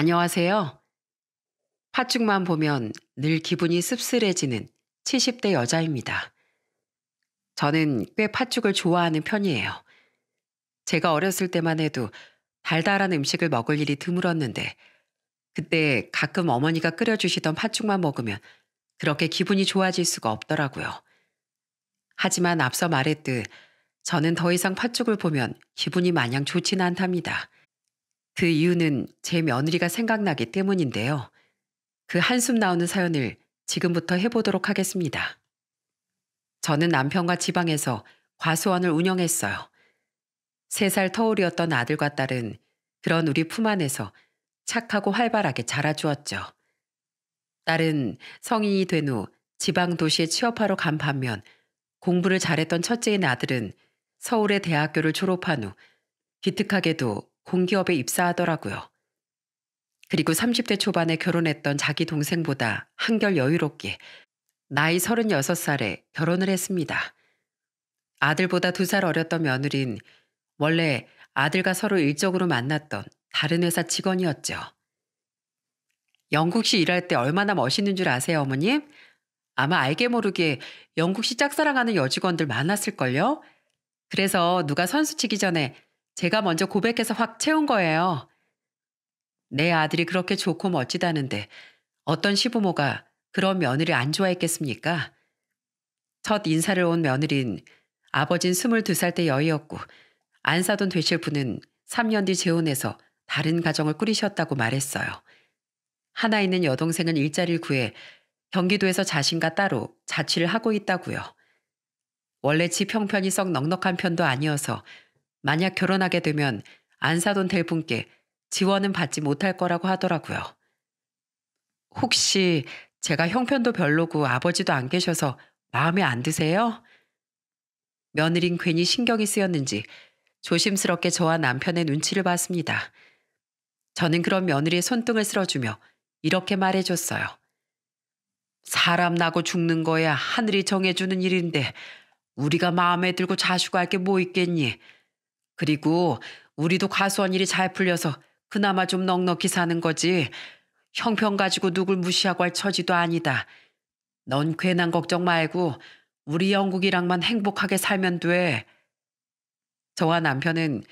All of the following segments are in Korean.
안녕하세요. 파축만 보면 늘 기분이 씁쓸해지는 70대 여자입니다. 저는 꽤 파축을 좋아하는 편이에요. 제가 어렸을 때만 해도 달달한 음식을 먹을 일이 드물었는데 그때 가끔 어머니가 끓여주시던 파축만 먹으면 그렇게 기분이 좋아질 수가 없더라고요. 하지만 앞서 말했듯 저는 더 이상 팥죽을 보면 기분이 마냥 좋지는 않답니다. 그 이유는 제 며느리가 생각나기 때문인데요. 그 한숨 나오는 사연을 지금부터 해보도록 하겠습니다. 저는 남편과 지방에서 과수원을 운영했어요. 세 살 터울이었던 아들과 딸은 그런 우리 품 안에서 착하고 활발하게 자라주었죠. 딸은 성인이 된 후 지방 도시에 취업하러 간 반면 공부를 잘했던 첫째인 아들은 서울의 대학교를 졸업한 후 기특하게도 공기업에 입사하더라고요. 그리고 30대 초반에 결혼했던 자기 동생보다 한결 여유롭게 나이 36살에 결혼을 했습니다. 아들보다 두 살 어렸던 며느린 원래 아들과 서로 일적으로 만났던 다른 회사 직원이었죠. 영국시 일할 때 얼마나 멋있는 줄 아세요, 어머님? 아마 알게 모르게 영국시 짝사랑하는 여직원들 많았을걸요? 그래서 누가 선수 치기 전에 제가 먼저 고백해서 확 채운 거예요. 내 아들이 그렇게 좋고 멋지다는데 어떤 시부모가 그런 며느리 안 좋아했겠습니까? 첫 인사를 온 며느린 아버진 22살 때여의였고 안사돈 되실 분은 3년 뒤 재혼해서 다른 가정을 꾸리셨다고 말했어요. 하나 있는 여동생은 일자리를 구해 경기도에서 자신과 따로 자취를 하고 있다고요. 원래 집 형편이 썩 넉넉한 편도 아니어서 만약 결혼하게 되면 안 사돈 될 분께 지원은 받지 못할 거라고 하더라고요. 혹시 제가 형편도 별로고 아버지도 안 계셔서 마음에 안 드세요? 며느린 괜히 신경이 쓰였는지 조심스럽게 저와 남편의 눈치를 봤습니다. 저는 그런 며느리의 손등을 쓸어주며 이렇게 말해줬어요. 사람 나고 죽는 거야 하늘이 정해주는 일인데 우리가 마음에 들고 자수할 가게뭐 있겠니? 그리고 우리도 과수원 일이 잘 풀려서 그나마 좀 넉넉히 사는 거지. 형편 가지고 누굴 무시하고 할 처지도 아니다. 넌 괜한 걱정 말고 우리 영국이랑만 행복하게 살면 돼. 저와 남편은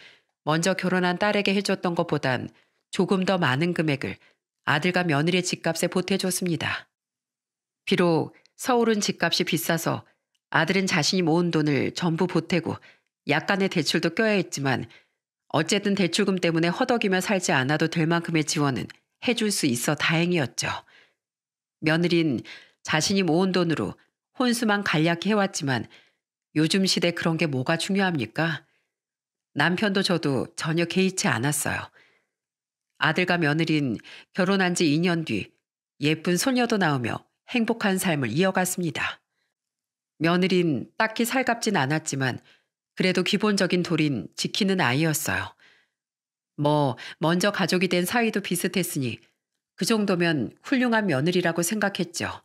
먼저 결혼한 딸에게 해줬던 것보단 조금 더 많은 금액을 아들과 며느리의 집값에 보태줬습니다. 비록 서울은 집값이 비싸서 아들은 자신이 모은 돈을 전부 보태고 약간의 대출도 껴야 했지만 어쨌든 대출금 때문에 허덕이며 살지 않아도 될 만큼의 지원은 해줄 수 있어 다행이었죠. 며느린 자신이 모은 돈으로 혼수만 간략히 해왔지만 요즘 시대 그런 게 뭐가 중요합니까? 남편도 저도 전혀 개의치 않았어요. 아들과 며느린 결혼한 지 2년 뒤 예쁜 소녀도 나오며 행복한 삶을 이어갔습니다. 며느린 딱히 살갑진 않았지만 그래도 기본적인 돌인 지키는 아이였어요. 뭐, 먼저 가족이 된 사이도 비슷했으니 그 정도면 훌륭한 며느리라고 생각했죠.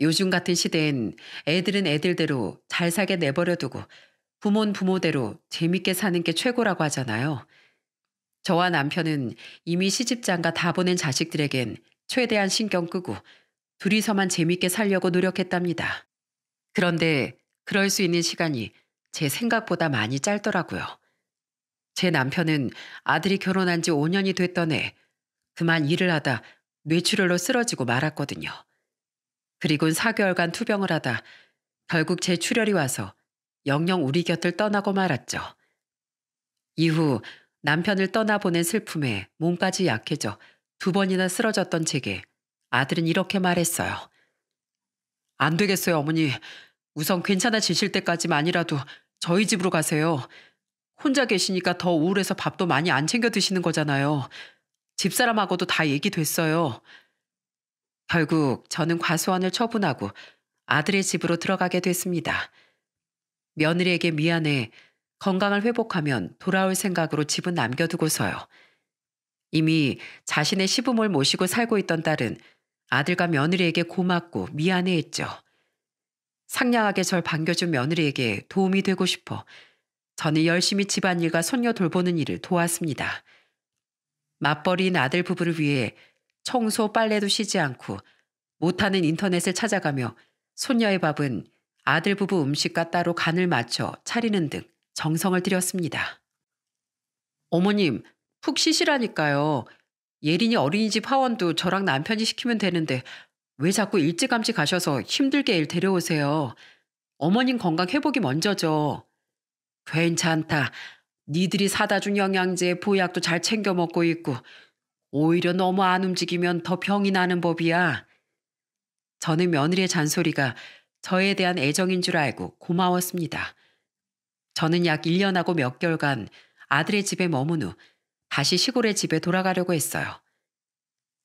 요즘 같은 시대엔 애들은 애들대로 잘사게 내버려두고 부모는 부모대로 재밌게 사는 게 최고라고 하잖아요. 저와 남편은 이미 시집장가 다 보낸 자식들에겐 최대한 신경 끄고 둘이서만 재밌게 살려고 노력했답니다. 그런데 그럴 수 있는 시간이 제 생각보다 많이 짧더라고요. 제 남편은 아들이 결혼한 지 5년이 됐던 해 그만 일을 하다 뇌출혈로 쓰러지고 말았거든요. 그리곤 4개월간 투병을 하다 결국 제 출혈이 와서 영영 우리 곁을 떠나고 말았죠. 이후 남편을 떠나보낸 슬픔에 몸까지 약해져 두 번이나 쓰러졌던 제게 아들은 이렇게 말했어요. 안 되겠어요, 어머니. 우선 괜찮아지실 때까지만이라도 저희 집으로 가세요. 혼자 계시니까 더 우울해서 밥도 많이 안 챙겨 드시는 거잖아요. 집사람하고도 다 얘기됐어요. 결국 저는 과수원을 처분하고 아들의 집으로 들어가게 됐습니다. 며느리에게 미안해 건강을 회복하면 돌아올 생각으로 집은 남겨두고서요. 이미 자신의 시부모를 모시고 살고 있던 딸은 아들과 며느리에게 고맙고 미안해했죠. 상냥하게 절 반겨준 며느리에게 도움이 되고 싶어 저는 열심히 집안일과 손녀 돌보는 일을 도왔습니다. 맞벌이인 아들 부부를 위해 청소 빨래도 쉬지 않고 못하는 인터넷을 찾아가며 손녀의 밥은 아들 부부 음식과 따로 간을 맞춰 차리는 등 정성을 들였습니다. 어머님, 푹 쉬시라니까요. 예린이 어린이집 하원도 저랑 남편이 시키면 되는데 왜 자꾸 일찌감치 가셔서 힘들게 일 데려오세요. 어머님 건강 회복이 먼저죠. 괜찮다. 니들이 사다 준 영양제 보약도 잘 챙겨 먹고 있고 오히려 너무 안 움직이면 더 병이 나는 법이야. 저는 며느리의 잔소리가 저에 대한 애정인 줄 알고 고마웠습니다. 저는 약 1년하고 몇 개월간 아들의 집에 머문 후 다시 시골의 집에 돌아가려고 했어요.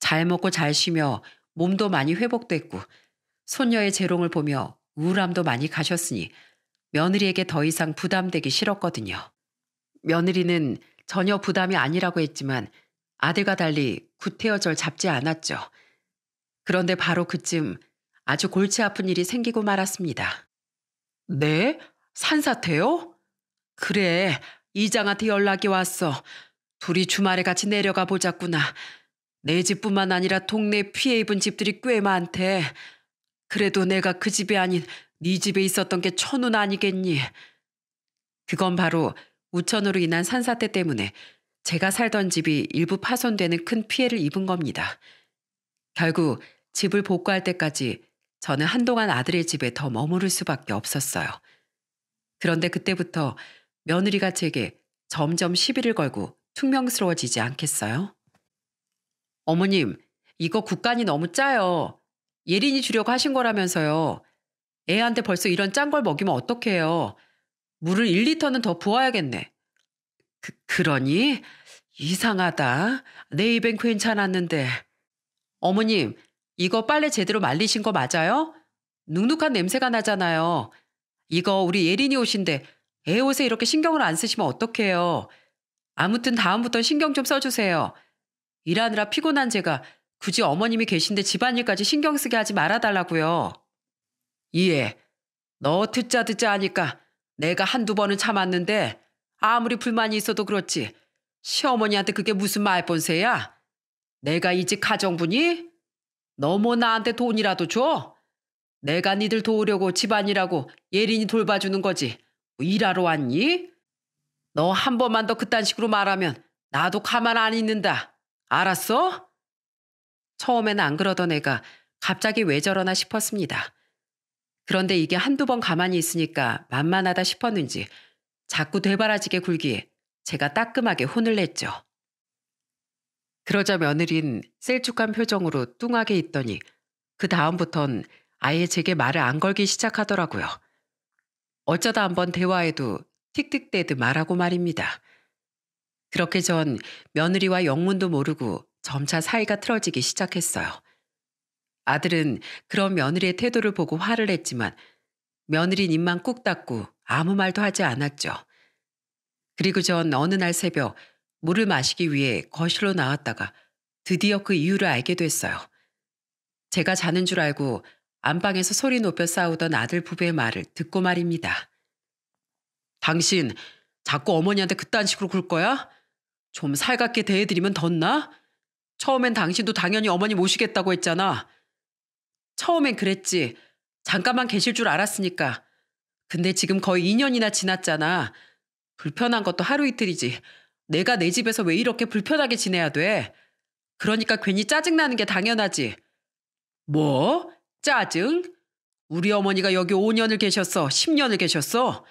잘 먹고 잘 쉬며 몸도 많이 회복됐고 손녀의 재롱을 보며 우울함도 많이 가셨으니 며느리에게 더 이상 부담되기 싫었거든요. 며느리는 전혀 부담이 아니라고 했지만 아들과 달리 구태여절 잡지 않았죠. 그런데 바로 그쯤 아주 골치 아픈 일이 생기고 말았습니다. 네? 산사태요? 그래, 이장한테 연락이 왔어. 둘이 주말에 같이 내려가 보자꾸나. 내 집뿐만 아니라 동네 피해 입은 집들이 꽤 많대. 그래도 내가 그 집이 아닌 네 집에 있었던 게 천운 아니겠니? 그건 바로 우천으로 인한 산사태 때문에 제가 살던 집이 일부 파손되는 큰 피해를 입은 겁니다. 결국 집을 복구할 때까지 저는 한동안 아들의 집에 더 머무를 수밖에 없었어요. 그런데 그때부터 며느리가 제게 점점 시비를 걸고 퉁명스러워지지 않겠어요? 어머님, 이거 국간이 너무 짜요. 예린이 주려고 하신 거라면서요. 애한테 벌써 이런 짠 걸 먹이면 어떡해요. 물을 1리터는 더 부어야겠네. 그, 그러니? 이상하다. 내 입엔 괜찮았는데. 어머님, 이거 빨래 제대로 말리신 거 맞아요? 눅눅한 냄새가 나잖아요. 이거 우리 예린이 옷인데 애 옷에 이렇게 신경을 안 쓰시면 어떡해요. 아무튼 다음부터 신경 좀 써주세요. 일하느라 피곤한 제가 굳이 어머님이 계신데 집안일까지 신경 쓰게 하지 말아달라고요. 이해. 너 듣자 듣자 하니까 내가 한두 번은 참았는데 아무리 불만이 있어도 그렇지. 시어머니한테 그게 무슨 말본세야? 내가 이 집 가정부니? 너 뭐 나한테 돈이라도 줘? 내가 니들 도우려고 집안이라고 예린이 돌봐주는 거지. 뭐 일하러 왔니? 너 한 번만 더 그딴 식으로 말하면 나도 가만 안 있는다. 알았어? 처음엔 안 그러던 애가 갑자기 왜 저러나 싶었습니다. 그런데 이게 한두 번 가만히 있으니까 만만하다 싶었는지 자꾸 되바라지게 굴기에 제가 따끔하게 혼을 냈죠. 그러자 며느린 셀쭉한 표정으로 뚱하게 있더니 그 다음부턴 아예 제게 말을 안 걸기 시작하더라고요. 어쩌다 한 번 대화해도 틱틱대듯 말하고 말입니다. 그렇게 전 며느리와 영문도 모르고 점차 사이가 틀어지기 시작했어요. 아들은 그런 며느리의 태도를 보고 화를 냈지만 며느린 입만 꾹 닫고 아무 말도 하지 않았죠. 그리고 전 어느 날 새벽 물을 마시기 위해 거실로 나왔다가 드디어 그 이유를 알게 됐어요. 제가 자는 줄 알고 안방에서 소리 높여 싸우던 아들 부부의 말을 듣고 말입니다. 당신 자꾸 어머니한테 그딴 식으로 굴 거야? 좀 살갑게 대해드리면 덧나? 처음엔 당신도 당연히 어머니 모시겠다고 했잖아. 처음엔 그랬지. 잠깐만 계실 줄 알았으니까. 근데 지금 거의 2년이나 지났잖아. 불편한 것도 하루 이틀이지. 내가 내 집에서 왜 이렇게 불편하게 지내야 돼? 그러니까 괜히 짜증나는 게 당연하지. 뭐? 짜증? 우리 어머니가 여기 5년을 계셨어. 10년을 계셨어.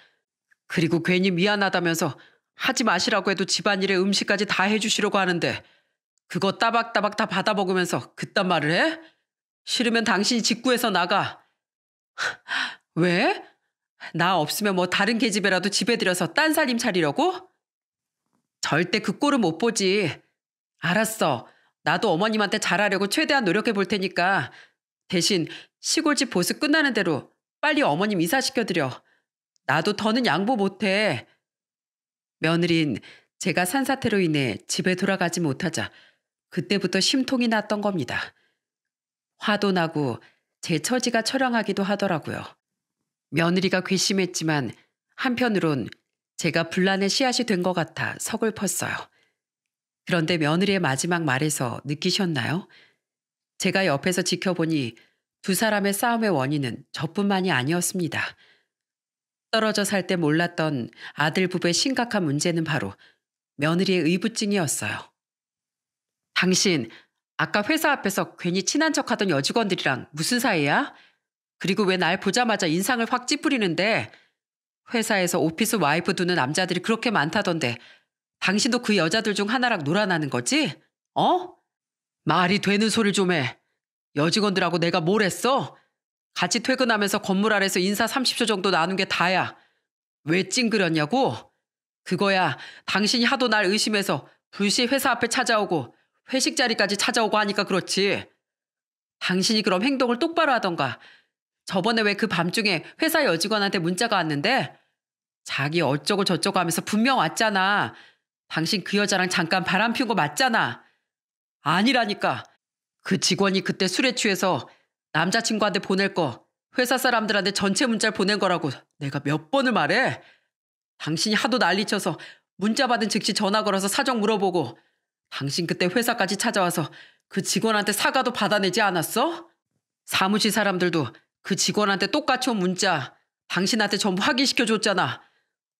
그리고 괜히 미안하다면서 하지 마시라고 해도 집안일에 음식까지 다 해주시려고 하는데 그거 따박따박 다 받아 먹으면서 그딴 말을 해? 싫으면 당신이 직구해서 나가. 왜? 나 없으면 뭐 다른 계집애라도 집에 들여서 딴 살림 차리려고? 절대 그 꼴은 못 보지. 알았어. 나도 어머님한테 잘하려고 최대한 노력해 볼 테니까 대신 시골집 보수 끝나는 대로 빨리 어머님 이사시켜드려. 나도 더는 양보 못해. 며느리인 제가 산사태로 인해 집에 돌아가지 못하자 그때부터 심통이 났던 겁니다. 화도 나고 제 처지가 처량하기도 하더라고요. 며느리가 괘씸했지만 한편으론 제가 분란의 씨앗이 된 것 같아 서글펐어요. 그런데 며느리의 마지막 말에서 느끼셨나요? 제가 옆에서 지켜보니 두 사람의 싸움의 원인은 저뿐만이 아니었습니다. 떨어져 살 때 몰랐던 아들 부부의 심각한 문제는 바로 며느리의 의부증이었어요. 당신 아까 회사 앞에서 괜히 친한 척하던 여직원들이랑 무슨 사이야? 그리고 왜 날 보자마자 인상을 확 찌푸리는데 회사에서 오피스 와이프 두는 남자들이 그렇게 많다던데 당신도 그 여자들 중 하나랑 놀아나는 거지? 어? 말이 되는 소리 좀 해. 여직원들하고 내가 뭘 했어? 같이 퇴근하면서 건물 아래서 인사 30초 정도 나눈 게 다야. 왜 찡그렸냐고? 그거야 당신이 하도 날 의심해서 불시 회사 앞에 찾아오고 회식 자리까지 찾아오고 하니까 그렇지. 당신이 그럼 행동을 똑바로 하던가. 저번에 왜 그 밤중에 회사 여직원한테 문자가 왔는데 자기 어쩌고 저쩌고 하면서 분명 왔잖아. 당신 그 여자랑 잠깐 바람 피운 거 맞잖아. 아니라니까. 그 직원이 그때 술에 취해서 남자친구한테 보낼 거 회사 사람들한테 전체 문자를 보낸 거라고 내가 몇 번을 말해? 당신이 하도 난리쳐서 문자 받은 즉시 전화 걸어서 사정 물어보고 당신 그때 회사까지 찾아와서 그 직원한테 사과도 받아내지 않았어? 사무실 사람들도 그 직원한테 똑같이 온 문자 당신한테 전부 확인시켜줬잖아.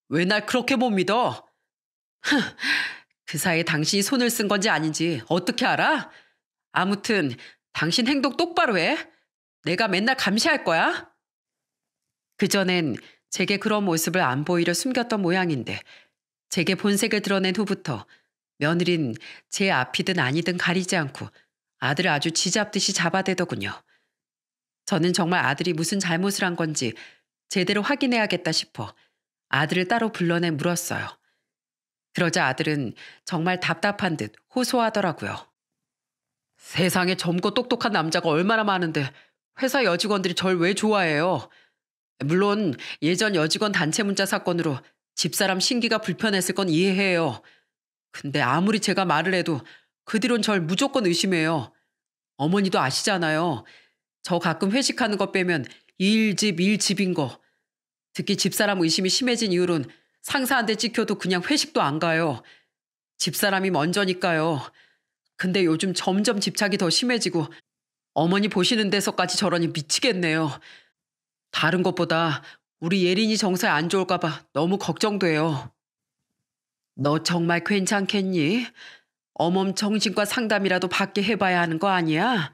왜 날 그렇게 못 믿어? 그 사이 에 당신이 손을 쓴 건지 아닌지 어떻게 알아? 아무튼 당신 행동 똑바로 해. 내가 맨날 감시할 거야? 그전엔 제게 그런 모습을 안 보이려 숨겼던 모양인데 제게 본색을 드러낸 후부터 며느린 제 앞이든 아니든 가리지 않고 아들을 아주 지잡듯이 잡아대더군요. 저는 정말 아들이 무슨 잘못을 한 건지 제대로 확인해야겠다 싶어 아들을 따로 불러내 물었어요. 그러자 아들은 정말 답답한 듯 호소하더라고요. 세상에 젊고 똑똑한 남자가 얼마나 많은데 회사 여직원들이 절 왜 좋아해요? 물론 예전 여직원 단체 문자 사건으로 집사람 신기가 불편했을 건 이해해요. 근데 아무리 제가 말을 해도 그 뒤론 절 무조건 의심해요. 어머니도 아시잖아요. 저 가끔 회식하는 거 빼면 일집 일집인 거. 특히 집사람 의심이 심해진 이후론 상사한테 찍혀도 그냥 회식도 안 가요. 집사람이 먼저니까요. 근데 요즘 점점 집착이 더 심해지고 어머니 보시는 데서까지 저러니 미치겠네요. 다른 것보다 우리 예린이 정서에 안 좋을까봐 너무 걱정돼요. 너 정말 괜찮겠니? 어멈 정신과 상담이라도 받게 해봐야 하는 거 아니야?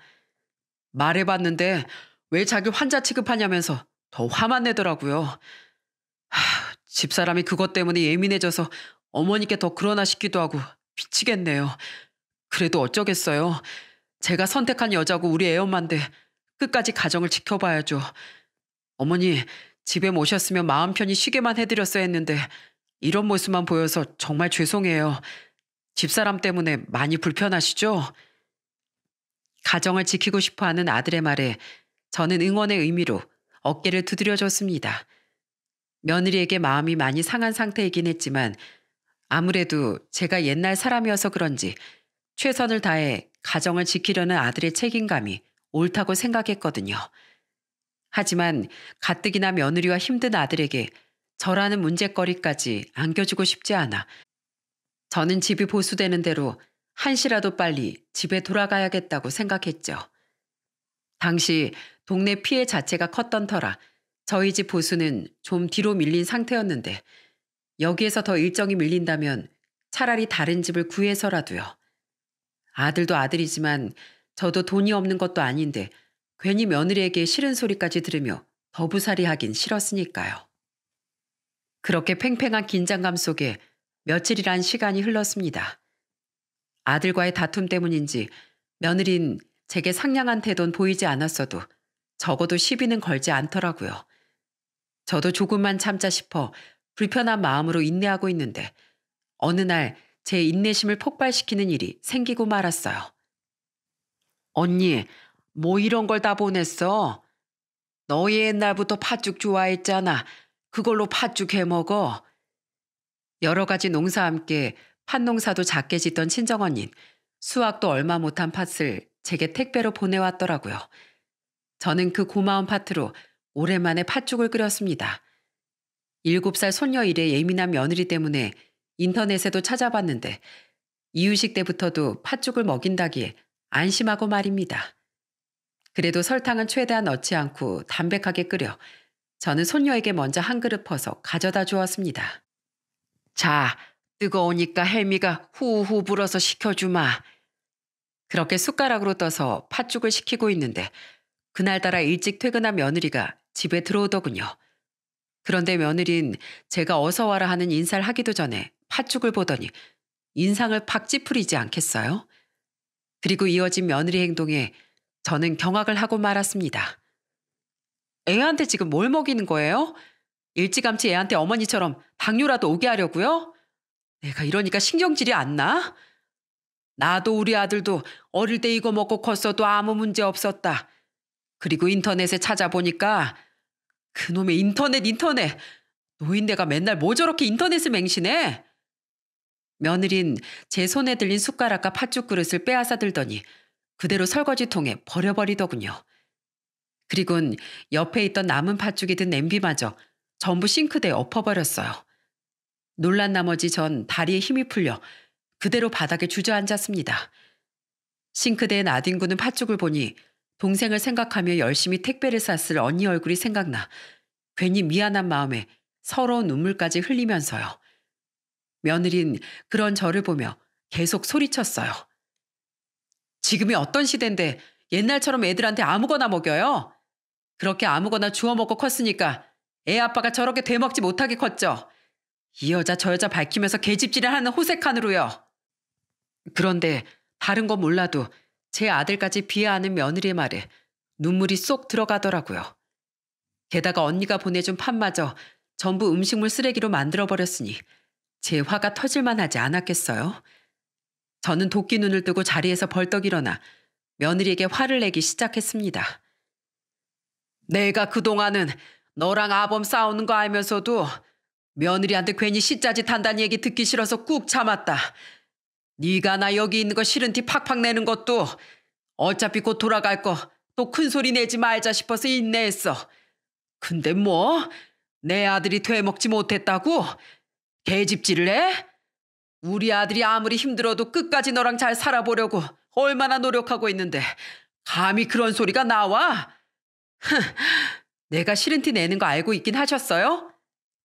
말해봤는데 왜 자기 환자 취급하냐면서 더 화만 내더라고요. 하, 집사람이 그것 때문에 예민해져서 어머니께 더 그러나 싶기도 하고 미치겠네요. 그래도 어쩌겠어요. 제가 선택한 여자고 우리 애엄마인데 끝까지 가정을 지켜봐야죠. 어머니 집에 모셨으면 마음 편히 쉬게만 해드렸어야 했는데 이런 모습만 보여서 정말 죄송해요. 집사람 때문에 많이 불편하시죠? 가정을 지키고 싶어 하는 아들의 말에 저는 응원의 의미로 어깨를 두드려줬습니다. 며느리에게 마음이 많이 상한 상태이긴 했지만 아무래도 제가 옛날 사람이어서 그런지 최선을 다해 가정을 지키려는 아들의 책임감이 옳다고 생각했거든요. 하지만 가뜩이나 며느리와 힘든 아들에게 저라는 문제거리까지 안겨주고 싶지 않아 저는 집이 보수되는 대로 한시라도 빨리 집에 돌아가야겠다고 생각했죠. 당시 동네 피해 자체가 컸던 터라 저희 집 보수는 좀 뒤로 밀린 상태였는데 여기에서 더 일정이 밀린다면 차라리 다른 집을 구해서라도요. 아들도 아들이지만 저도 돈이 없는 것도 아닌데 괜히 며느리에게 싫은 소리까지 들으며 더부살이 하긴 싫었으니까요. 그렇게 팽팽한 긴장감 속에 며칠이란 시간이 흘렀습니다. 아들과의 다툼 때문인지 며느린 제게 상냥한 태도는 보이지 않았어도 적어도 시비는 걸지 않더라고요. 저도 조금만 참자 싶어 불편한 마음으로 인내하고 있는데 어느 날제 인내심을 폭발시키는 일이 생기고 말았어요. 언니, 뭐 이런 걸 다 보냈어? 너희 옛날부터 팥죽 좋아했잖아. 그걸로 팥죽 해먹어. 여러 가지 농사 함께 팥농사도 작게 짓던 친정언닌 수확도 얼마 못한 팥을 제게 택배로 보내왔더라고요. 저는 그 고마운 팥으로 오랜만에 팥죽을 끓였습니다. 일곱 살 손녀 일의 예민한 며느리 때문에 인터넷에도 찾아봤는데 이유식 때부터도 팥죽을 먹인다기에 안심하고 말입니다. 그래도 설탕은 최대한 넣지 않고 담백하게 끓여 저는 손녀에게 먼저 한 그릇 퍼서 가져다 주었습니다. 자, 뜨거우니까 혜미가 후후 불어서 식혀주마. 그렇게 숟가락으로 떠서 팥죽을 식히고 있는데 그날따라 일찍 퇴근한 며느리가 집에 들어오더군요. 그런데 며느린 제가 어서 와라 하는 인사를 하기도 전에 팥죽을 보더니 인상을 팍찌푸리지 않겠어요? 그리고 이어진 며느리 행동에 저는 경악을 하고 말았습니다. 애한테 지금 뭘 먹이는 거예요? 일찌감치 애한테 어머니처럼 당뇨라도 오게 하려고요? 내가 이러니까 신경질이 안 나? 나도 우리 아들도 어릴 때 이거 먹고 컸어도 아무 문제 없었다. 그리고 인터넷에 찾아보니까 그놈의 인터넷 인터넷 노인네가 맨날 뭐 저렇게 인터넷을 맹신해? 며느린 제 손에 들린 숟가락과 팥죽 그릇을 빼앗아 들더니 그대로 설거지통에 버려버리더군요. 그리곤 옆에 있던 남은 팥죽이 든 냄비마저 전부 싱크대에 엎어버렸어요. 놀란 나머지 전 다리에 힘이 풀려 그대로 바닥에 주저앉았습니다. 싱크대에 나뒹구는 팥죽을 보니 동생을 생각하며 열심히 택배를 쌌을 언니 얼굴이 생각나 괜히 미안한 마음에 서러운 눈물까지 흘리면서요. 며느린 그런 저를 보며 계속 소리쳤어요. 지금이 어떤 시대인데 옛날처럼 애들한테 아무거나 먹여요? 그렇게 아무거나 주워 먹고 컸으니까 애 아빠가 저렇게 되먹지 못하게 컸죠. 이 여자 저 여자 밝히면서 개집질을 하는 호색한으로요. 그런데 다른 건 몰라도 제 아들까지 비하하는 며느리의 말에 눈물이 쏙 들어가더라고요. 게다가 언니가 보내준 판마저 전부 음식물 쓰레기로 만들어버렸으니 제 화가 터질만 하지 않았겠어요? 저는 도끼 눈을 뜨고 자리에서 벌떡 일어나 며느리에게 화를 내기 시작했습니다. 내가 그동안은 너랑 아범 싸우는 거 알면서도 며느리한테 괜히 시짜짓 한다는 얘기 듣기 싫어서 꾹 참았다. 네가 나 여기 있는 거 싫은 티 팍팍 내는 것도 어차피 곧 돌아갈 거 또 큰 소리 내지 말자 싶어서 인내했어. 근데 뭐? 내 아들이 되먹지 못했다고? 대집질을 해? 우리 아들이 아무리 힘들어도 끝까지 너랑 잘 살아보려고 얼마나 노력하고 있는데 감히 그런 소리가 나와? 내가 싫은 티 내는 거 알고 있긴 하셨어요?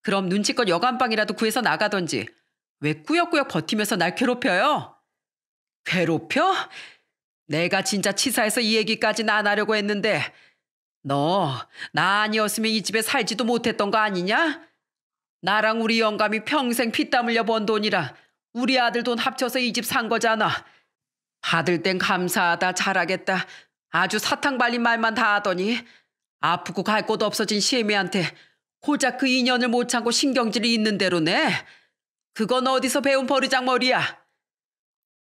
그럼 눈치껏 여간방이라도 구해서 나가던지 왜 꾸역꾸역 버티면서 날 괴롭혀요? 괴롭혀? 내가 진짜 치사해서 이 얘기까지는 안 하려고 했는데 너나 아니었으면 이 집에 살지도 못했던 거 아니냐? 나랑 우리 영감이 평생 피땀 흘려 번 돈이라 우리 아들 돈 합쳐서 이 집 산 거잖아. 받을 땐 감사하다 잘하겠다 아주 사탕 발린 말만 다 하더니 아프고 갈 곳 없어진 시애미한테 고작 그 인연을 못 참고 신경질이 있는 대로네. 그건 어디서 배운 버르장머리야.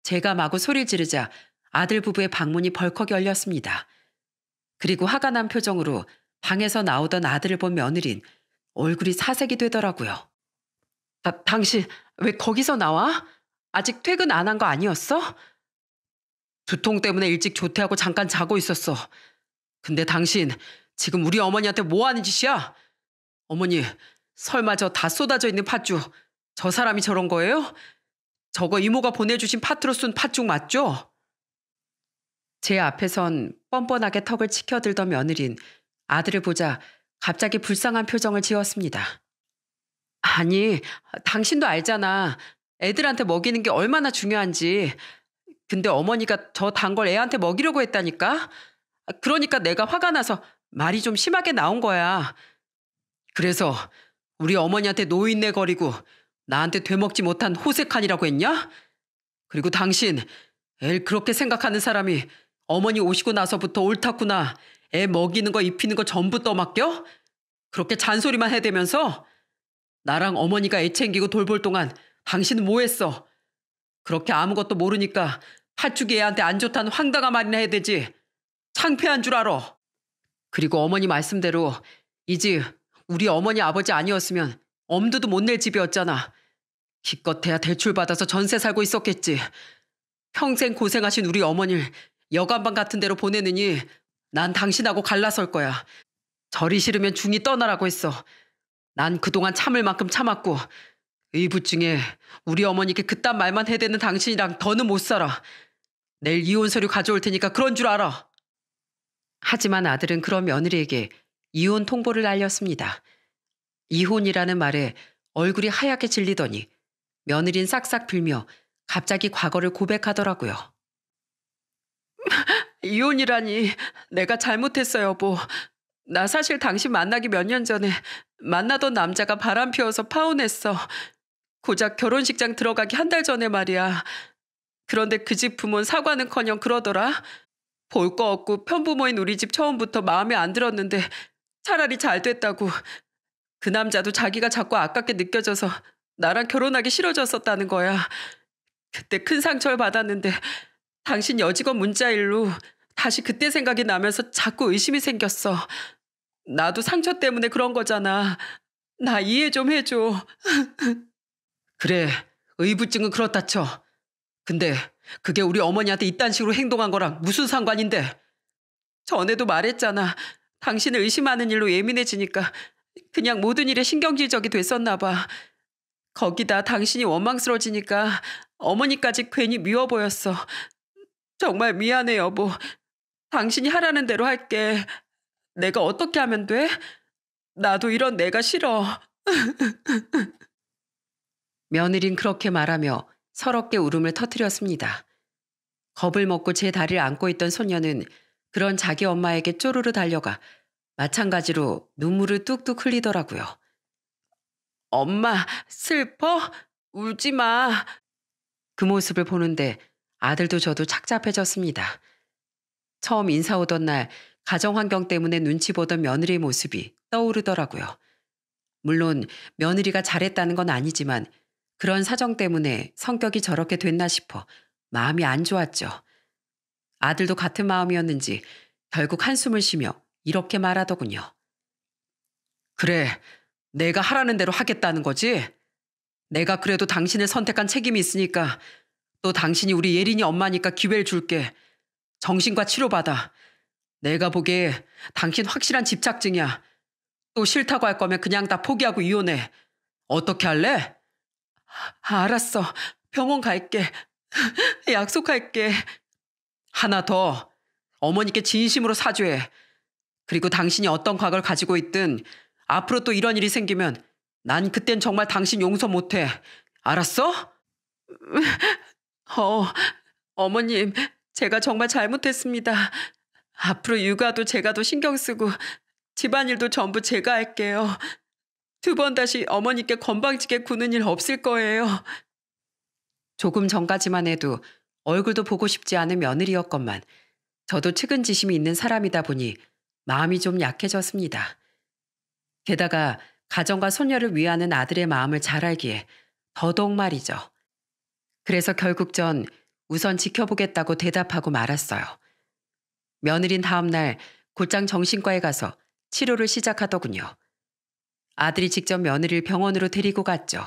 제가 마구 소리를 지르자 아들 부부의 방문이 벌컥 열렸습니다. 그리고 화가 난 표정으로 방에서 나오던 아들을 본 며느린 얼굴이 사색이 되더라고요. 아, 당신 왜 거기서 나와? 아직 퇴근 안 한 거 아니었어? 두통 때문에 일찍 조퇴하고 잠깐 자고 있었어. 근데 당신 지금 우리 어머니한테 뭐 하는 짓이야? 어머니, 설마 저 다 쏟아져 있는 팥죽 저 사람이 저런 거예요? 저거 이모가 보내주신 파트로 쓴 팥죽 맞죠? 제 앞에선 뻔뻔하게 턱을 치켜들던 며느린 아들을 보자 갑자기 불쌍한 표정을 지었습니다. 아니, 당신도 알잖아. 애들한테 먹이는 게 얼마나 중요한지. 근데 어머니가 저 단 걸 애한테 먹이려고 했다니까? 그러니까 내가 화가 나서 말이 좀 심하게 나온 거야. 그래서 우리 어머니한테 노인네 거리고 나한테 되먹지 못한 호색한이라고 했냐? 그리고 당신, 엘 그렇게 생각하는 사람이 어머니 오시고 나서부터 옳다구나 애 먹이는 거 입히는 거 전부 떠맡겨? 그렇게 잔소리만 해대면서 나랑 어머니가 애 챙기고 돌볼 동안 당신은 뭐 했어? 그렇게 아무것도 모르니까 파죽이 애한테 안 좋다는 황당한 말이나 해야 되지. 창피한 줄 알아. 그리고 어머니 말씀대로 이집 우리 어머니 아버지 아니었으면 엄두도 못 낼 집이었잖아. 기껏해야 대출받아서 전세 살고 있었겠지. 평생 고생하신 우리 어머니를 여관방 같은 데로 보내느니 난 당신하고 갈라설 거야. 절이 싫으면 중이 떠나라고 했어. 난 그동안 참을 만큼 참았고 의부증에 우리 어머니께 그딴 말만 해대는 당신이랑 더는 못 살아. 내일 이혼 서류 가져올 테니까 그런 줄 알아. 하지만 아들은 그런 며느리에게 이혼 통보를 날렸습니다 이혼이라는 말에 얼굴이 하얗게 질리더니 며느린 싹싹 빌며 갑자기 과거를 고백하더라고요. 이혼이라니 내가 잘못했어 여보. 뭐. 나 사실 당신 만나기 몇 년 전에 만나던 남자가 바람 피워서 파혼했어. 고작 결혼식장 들어가기 한 달 전에 말이야. 그런데 그 집 부모는 사과는커녕 그러더라. 볼 거 없고 편부모인 우리 집 처음부터 마음에 안 들었는데 차라리 잘 됐다고. 그 남자도 자기가 자꾸 아깝게 느껴져서 나랑 결혼하기 싫어졌었다는 거야. 그때 큰 상처를 받았는데 당신 여직원 문자일로 다시 그때 생각이 나면서 자꾸 의심이 생겼어. 나도 상처 때문에 그런 거잖아. 나 이해 좀 해줘. 그래, 의부증은 그렇다 쳐. 근데 그게 우리 어머니한테 이딴 식으로 행동한 거랑 무슨 상관인데? 전에도 말했잖아. 당신을 의심하는 일로 예민해지니까 그냥 모든 일에 신경질적이 됐었나 봐. 거기다 당신이 원망스러워지니까 어머니까지 괜히 미워 보였어. 정말 미안해, 여보. 뭐, 당신이 하라는 대로 할게. 내가 어떻게 하면 돼? 나도 이런 내가 싫어. 며느린 그렇게 말하며 서럽게 울음을 터뜨렸습니다. 겁을 먹고 제 다리를 안고 있던 소녀는 그런 자기 엄마에게 쪼르르 달려가 마찬가지로 눈물을 뚝뚝 흘리더라고요. 엄마, 슬퍼? 울지 마. 그 모습을 보는데 아들도 저도 착잡해졌습니다. 처음 인사 오던 날 가정 환경 때문에 눈치 보던 며느리의 모습이 떠오르더라고요. 물론 며느리가 잘했다는 건 아니지만 그런 사정 때문에 성격이 저렇게 됐나 싶어 마음이 안 좋았죠. 아들도 같은 마음이었는지 결국 한숨을 쉬며 이렇게 말하더군요. 그래, 내가 하라는 대로 하겠다는 거지? 내가 그래도 당신을 선택한 책임이 있으니까 또 당신이 우리 예린이 엄마니까 기회를 줄게. 정신과 치료받아. 내가 보기에 당신 확실한 집착증이야. 또 싫다고 할 거면 그냥 다 포기하고 이혼해. 어떻게 할래? 아, 알았어. 병원 갈게. 약속할게. 하나 더. 어머니께 진심으로 사죄해. 그리고 당신이 어떤 과거를 가지고 있든 앞으로 또 이런 일이 생기면 난 그땐 정말 당신 용서 못해. 알았어? 어, 어머님, 제가 정말 잘못했습니다. 앞으로 육아도 제가 도 신경 쓰고 집안일도 전부 제가 할게요. 두 번 다시 어머니께 건방지게 구는 일 없을 거예요. 조금 전까지만 해도 얼굴도 보고 싶지 않은 며느리였건만 저도 측은지심이 있는 사람이다 보니 마음이 좀 약해졌습니다. 게다가 가정과 손녀를 위하는 아들의 마음을 잘 알기에 더더욱 말이죠. 그래서 결국 전 우선 지켜보겠다고 대답하고 말았어요. 며느린 다음 날 곧장 정신과에 가서 치료를 시작하더군요. 아들이 직접 며느리를 병원으로 데리고 갔죠.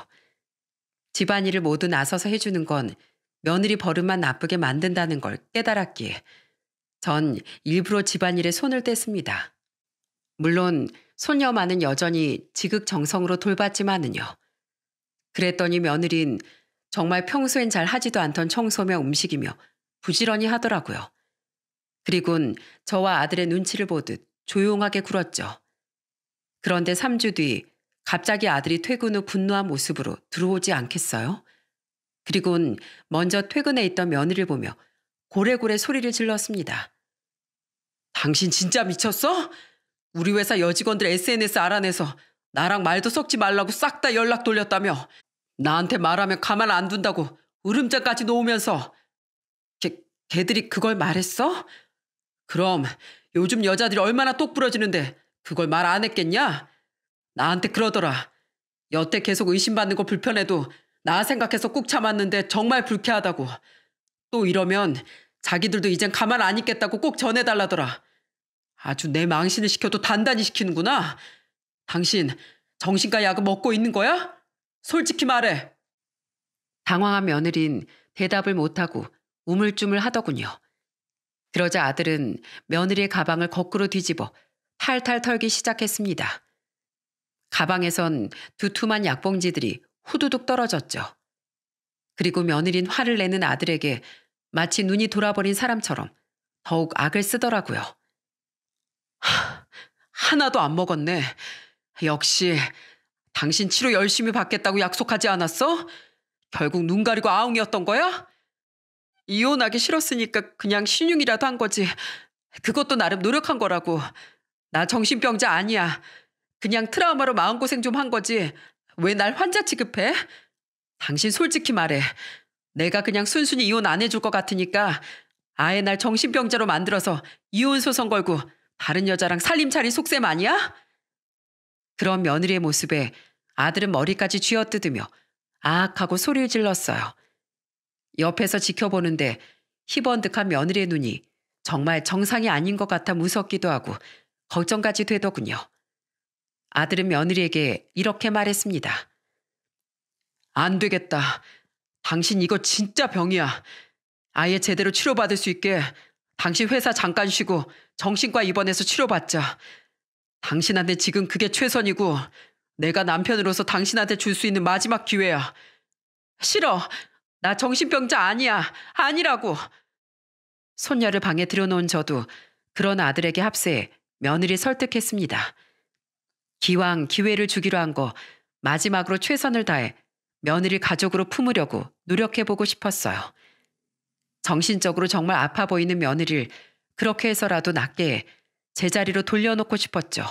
집안일을 모두 나서서 해주는 건 며느리 버릇만 나쁘게 만든다는 걸 깨달았기에 전 일부러 집안일에 손을 뗐습니다. 물론 손녀만은 여전히 지극정성으로 돌봤지만은요. 그랬더니 며느린 정말 평소엔 잘 하지도 않던 청소며 음식이며 부지런히 하더라고요. 그리곤 저와 아들의 눈치를 보듯 조용하게 굴었죠. 그런데 3주 뒤 갑자기 아들이 퇴근 후 분노한 모습으로 들어오지 않겠어요? 그리곤 먼저 퇴근해 있던 며느리를 보며 고래고래 소리를 질렀습니다. 당신 진짜 미쳤어? 우리 회사 여직원들 SNS 알아내서 나랑 말도 섞지 말라고 싹 다 연락 돌렸다며 나한테 말하면 가만 안 둔다고 울음장까지 놓으면서 걔, 걔들이 그걸 말했어? 그럼 요즘 여자들이 얼마나 똑부러지는데 그걸 말 안 했겠냐? 나한테 그러더라. 여태 계속 의심받는 거 불편해도 나 생각해서 꾹 참았는데 정말 불쾌하다고. 또 이러면 자기들도 이젠 가만 안 있겠다고 꼭 전해달라더라. 아주 내 망신을 시켜도 단단히 시키는구나. 당신 정신과 약은 먹고 있는 거야? 솔직히 말해. 당황한 며느린 대답을 못하고 우물쭈물 하더군요. 그러자 아들은 며느리의 가방을 거꾸로 뒤집어 탈탈 털기 시작했습니다. 가방에선 두툼한 약봉지들이 후두둑 떨어졌죠. 그리고 며느린 화를 내는 아들에게 마치 눈이 돌아버린 사람처럼 더욱 악을 쓰더라고요. 하, 하나도 안 먹었네. 역시 당신 치료 열심히 받겠다고 약속하지 않았어? 결국 눈 가리고 아웅이었던 거야? 이혼하기 싫었으니까 그냥 신용이라도 한 거지. 그것도 나름 노력한 거라고. 나 정신병자 아니야. 그냥 트라우마로 마음고생 좀 한 거지. 왜 날 환자 취급해? 당신 솔직히 말해. 내가 그냥 순순히 이혼 안 해줄 것 같으니까 아예 날 정신병자로 만들어서 이혼소송 걸고 다른 여자랑 살림 차린 속셈 아니야? 그런 며느리의 모습에 아들은 머리까지 쥐어뜯으며 아악하고 소리를 질렀어요. 옆에서 지켜보는데 희번득한 며느리의 눈이 정말 정상이 아닌 것 같아 무섭기도 하고 걱정까지 되더군요. 아들은 며느리에게 이렇게 말했습니다. 안 되겠다. 당신 이거 진짜 병이야. 아예 제대로 치료받을 수 있게 당신 회사 잠깐 쉬고 정신과 입원해서 치료받자. 당신한테 지금 그게 최선이고 내가 남편으로서 당신한테 줄 수 있는 마지막 기회야. 싫어. 나 정신병자 아니야. 아니라고. 손녀를 방에 들여놓은 저도 그런 아들에게 합세해 며느리 설득했습니다. 기왕 기회를 주기로 한 거 마지막으로 최선을 다해 며느리 가족으로 품으려고 노력해보고 싶었어요. 정신적으로 정말 아파 보이는 며느리를 그렇게 해서라도 낫게 해 제자리로 돌려놓고 싶었죠.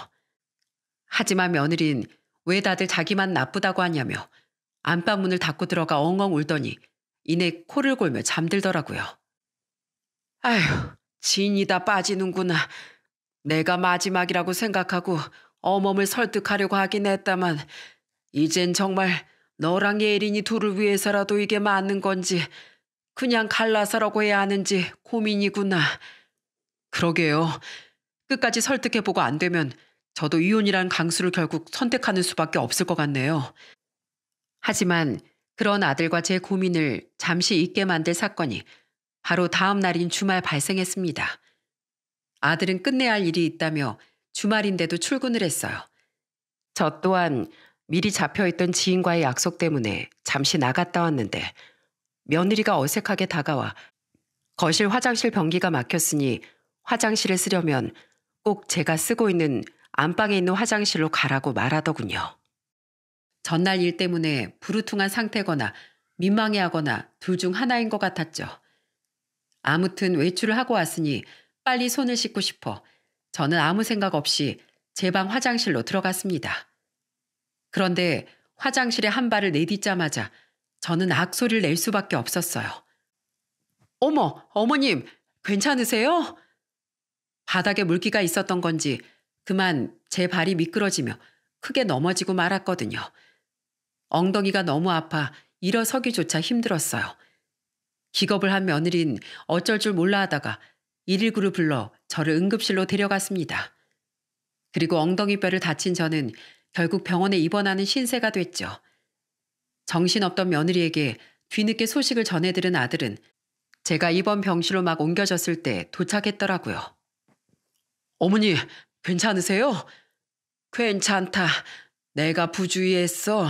하지만 며느린 왜 다들 자기만 나쁘다고 하냐며 안방문을 닫고 들어가 엉엉 울더니 이내 코를 골며 잠들더라고요. 아휴, 진이 다 빠지는구나. 내가 마지막이라고 생각하고 어멈을 설득하려고 하긴 했다만 이젠 정말 너랑 예린이 둘을 위해서라도 이게 맞는 건지 그냥 갈라서라고 해야 하는지 고민이구나. 그러게요. 끝까지 설득해보고 안 되면 저도 이혼이란 강수를 결국 선택하는 수밖에 없을 것 같네요. 하지만 그런 아들과 제 고민을 잠시 잊게 만들 사건이 바로 다음 날인 주말 발생했습니다. 아들은 끝내야 할 일이 있다며 주말인데도 출근을 했어요. 저 또한 미리 잡혀있던 지인과의 약속 때문에 잠시 나갔다 왔는데 며느리가 어색하게 다가와 거실 화장실 변기가 막혔으니 화장실에 쓰려면 꼭 제가 쓰고 있는 안방에 있는 화장실로 가라고 말하더군요. 전날 일 때문에 부르퉁한 상태거나 민망해하거나 둘 중 하나인 것 같았죠. 아무튼 외출을 하고 왔으니 빨리 손을 씻고 싶어 저는 아무 생각 없이 제 방 화장실로 들어갔습니다. 그런데 화장실에 한 발을 내딛자마자 저는 악소리를 낼 수밖에 없었어요. 어머, 어머님, 괜찮으세요? 바닥에 물기가 있었던 건지 그만 제 발이 미끄러지며 크게 넘어지고 말았거든요. 엉덩이가 너무 아파 일어서기조차 힘들었어요. 기겁을 한 며느린 어쩔 줄 몰라 하다가 119를 불러 저를 응급실로 데려갔습니다. 그리고 엉덩이뼈를 다친 저는 결국 병원에 입원하는 신세가 됐죠. 정신없던 며느리에게 뒤늦게 소식을 전해들은 아들은 제가 입원 병실로 막 옮겨졌을 때 도착했더라고요. 어머니, 괜찮으세요? 괜찮다. 내가 부주의했어.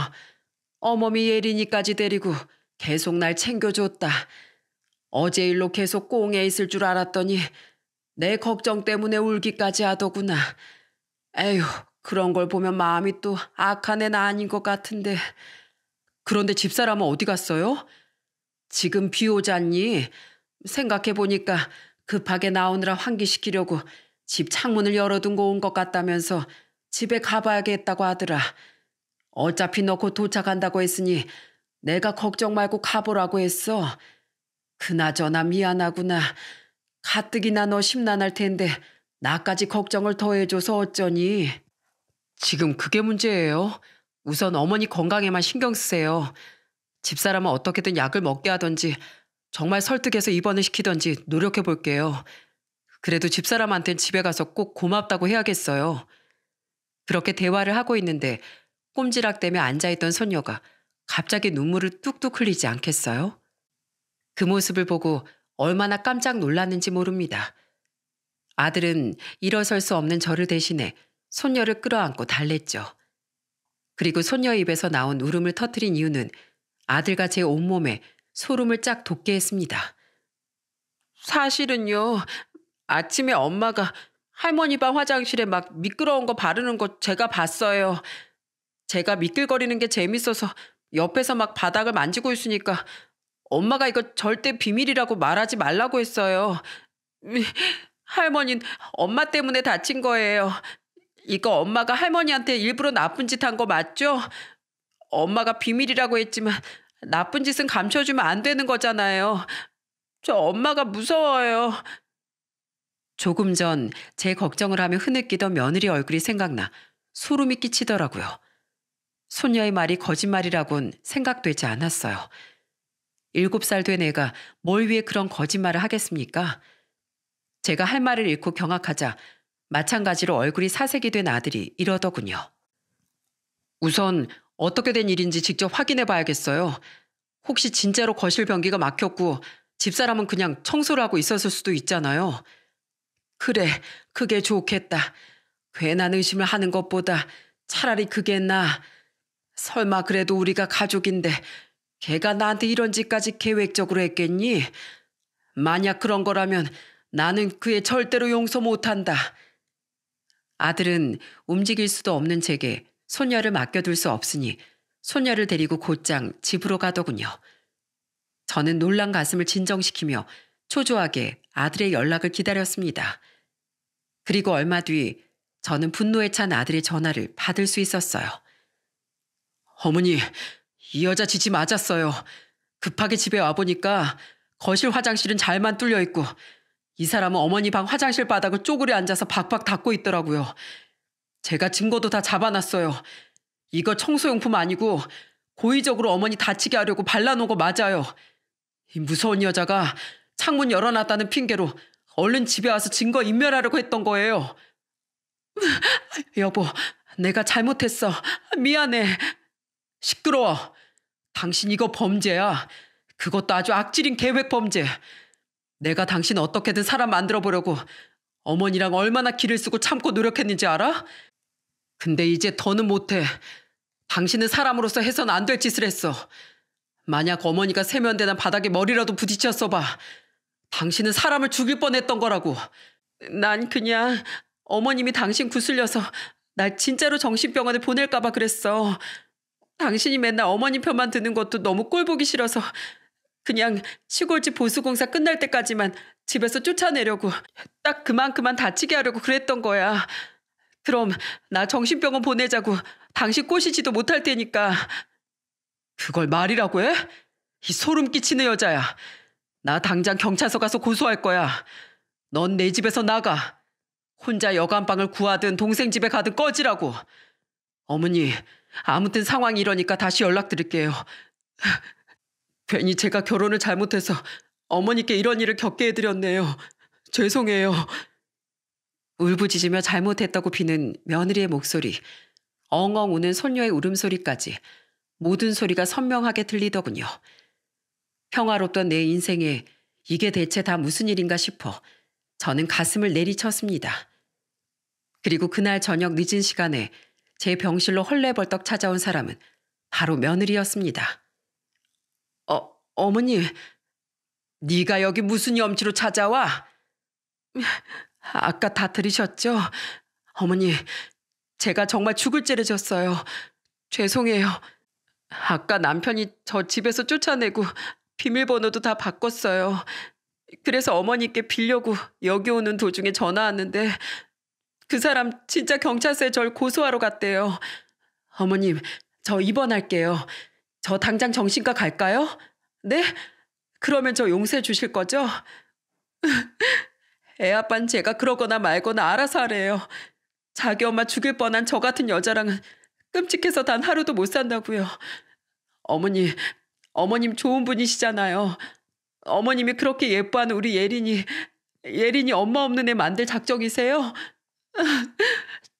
어머니 예린이까지 데리고 계속 날 챙겨줬다. 어제 일로 계속 꽁에 있을 줄 알았더니 내 걱정 때문에 울기까지 하더구나. 에휴, 그런 걸 보면 마음이 또 악한 애는 아닌 것 같은데. 그런데 집사람은 어디 갔어요? 지금 비 오잖니? 생각해보니까 급하게 나오느라 환기시키려고 집 창문을 열어둔 거 온 것 같다면서 집에 가봐야겠다고 하더라. 어차피 넣고 도착한다고 했으니 내가 걱정 말고 가보라고 했어. 그나저나 미안하구나. 가뜩이나 너 심란할 텐데 나까지 걱정을 더해줘서 어쩌니. 지금 그게 문제예요. 우선 어머니 건강에만 신경 쓰세요. 집사람은 어떻게든 약을 먹게 하던지 정말 설득해서 입원을 시키던지 노력해 볼게요. 그래도 집사람한텐 집에 가서 꼭 고맙다고 해야겠어요. 그렇게 대화를 하고 있는데 꼼지락대며 앉아있던 손녀가 갑자기 눈물을 뚝뚝 흘리지 않겠어요? 그 모습을 보고 얼마나 깜짝 놀랐는지 모릅니다. 아들은 일어설 수 없는 저를 대신해 손녀를 끌어안고 달랬죠. 그리고 손녀 입에서 나온 울음을 터뜨린 이유는 아들과 제 온몸에 소름을 쫙 돋게 했습니다. 사실은요, 아침에 엄마가 할머니 방 화장실에 막 미끄러운 거 바르는 거 제가 봤어요. 제가 미끌거리는 게 재밌어서 옆에서 막 바닥을 만지고 있으니까 엄마가 이거 절대 비밀이라고 말하지 말라고 했어요. 할머니 엄마 때문에 다친 거예요. 이거 엄마가 할머니한테 일부러 나쁜 짓 한 거 맞죠? 엄마가 비밀이라고 했지만 나쁜 짓은 감춰주면 안 되는 거잖아요. 저 엄마가 무서워요. 조금 전 제 걱정을 하며 흐느끼던 며느리 얼굴이 생각나 소름이 끼치더라고요. 손녀의 말이 거짓말이라곤 생각되지 않았어요. 일곱 살 된 애가 뭘 위해 그런 거짓말을 하겠습니까? 제가 할 말을 잃고 경악하자 마찬가지로 얼굴이 사색이 된 아들이 이러더군요. 우선 어떻게 된 일인지 직접 확인해 봐야겠어요. 혹시 진짜로 거실 변기가 막혔고 집사람은 그냥 청소를 하고 있었을 수도 있잖아요. 그래, 그게 좋겠다. 괜한 의심을 하는 것보다 차라리 그게 나. 설마 그래도 우리가 가족인데 걔가 나한테 이런 짓까지 계획적으로 했겠니? 만약 그런 거라면 나는 그에 절대로 용서 못한다. 아들은 움직일 수도 없는 제게 손녀를 맡겨둘 수 없으니 손녀를 데리고 곧장 집으로 가더군요. 저는 놀란 가슴을 진정시키며 초조하게 아들의 연락을 기다렸습니다. 그리고 얼마 뒤 저는 분노에 찬 아들의 전화를 받을 수 있었어요. 어머니, 이 여자 지지 맞았어요. 급하게 집에 와보니까 거실 화장실은 잘만 뚫려 있고 이 사람은 어머니 방 화장실 바닥을 쪼그려 앉아서 박박 닦고 있더라고요. 제가 증거도 다 잡아놨어요. 이거 청소용품 아니고 고의적으로 어머니 다치게 하려고 발라놓은 거 맞아요. 이 무서운 여자가 창문 열어놨다는 핑계로 얼른 집에 와서 증거 인멸하려고 했던 거예요. 여보, 내가 잘못했어. 미안해. 시끄러워. 당신 이거 범죄야. 그것도 아주 악질인 계획 범죄. 내가 당신 어떻게든 사람 만들어 보려고 어머니랑 얼마나 기를 쓰고 참고 노력했는지 알아? 근데 이제 더는 못해. 당신은 사람으로서 해선 안 될 짓을 했어. 만약 어머니가 세면대나 바닥에 머리라도 부딪혔어 봐. 당신은 사람을 죽일 뻔했던 거라고. 난 그냥 어머님이 당신 구슬려서 나 진짜로 정신병원에 보낼까봐 그랬어. 당신이 맨날 어머님 편만 드는 것도 너무 꼴보기 싫어서 그냥 시골집 보수공사 끝날 때까지만 집에서 쫓아내려고 딱 그만큼만 다치게 하려고 그랬던 거야. 그럼 나 정신병원 보내자고 당신 꼬시지도 못할 테니까. 그걸 말이라고 해? 이 소름 끼치는 여자야. 나 당장 경찰서 가서 고소할 거야. 넌 내 집에서 나가. 혼자 여간방을 구하든 동생 집에 가든 꺼지라고. 어머니, 아무튼 상황이 이러니까 다시 연락드릴게요. 괜히 제가 결혼을 잘못해서 어머니께 이런 일을 겪게 해드렸네요. 죄송해요. 울부짖으며 잘못했다고 비는 며느리의 목소리, 엉엉 우는 손녀의 울음소리까지 모든 소리가 선명하게 들리더군요. 평화롭던 내 인생에 이게 대체 다 무슨 일인가 싶어 저는 가슴을 내리쳤습니다. 그리고 그날 저녁 늦은 시간에 제 병실로 헐레벌떡 찾아온 사람은 바로 며느리였습니다. 어, 어머니, 네가 여기 무슨 염치로 찾아와? 아까 다 들으셨죠? 어머니, 제가 정말 죽을 죄를 졌어요. 죄송해요. 아까 남편이 저 집에서 쫓아내고 비밀번호도 다 바꿨어요. 그래서 어머니께 빌려고 여기 오는 도중에 전화 왔는데 그 사람 진짜 경찰서에 절 고소하러 갔대요. 어머님, 저 입원할게요. 저 당장 정신과 갈까요? 네? 그러면 저 용서해 주실 거죠? 애 아빠는 제가 그러거나 말거나 알아서 하래요. 자기 엄마 죽일 뻔한 저 같은 여자랑은 끔찍해서 단 하루도 못 산다고요. 어머니, 어머님 좋은 분이시잖아요. 어머님이 그렇게 예뻐하는 우리 예린이, 예린이 엄마 없는 애 만들 작정이세요?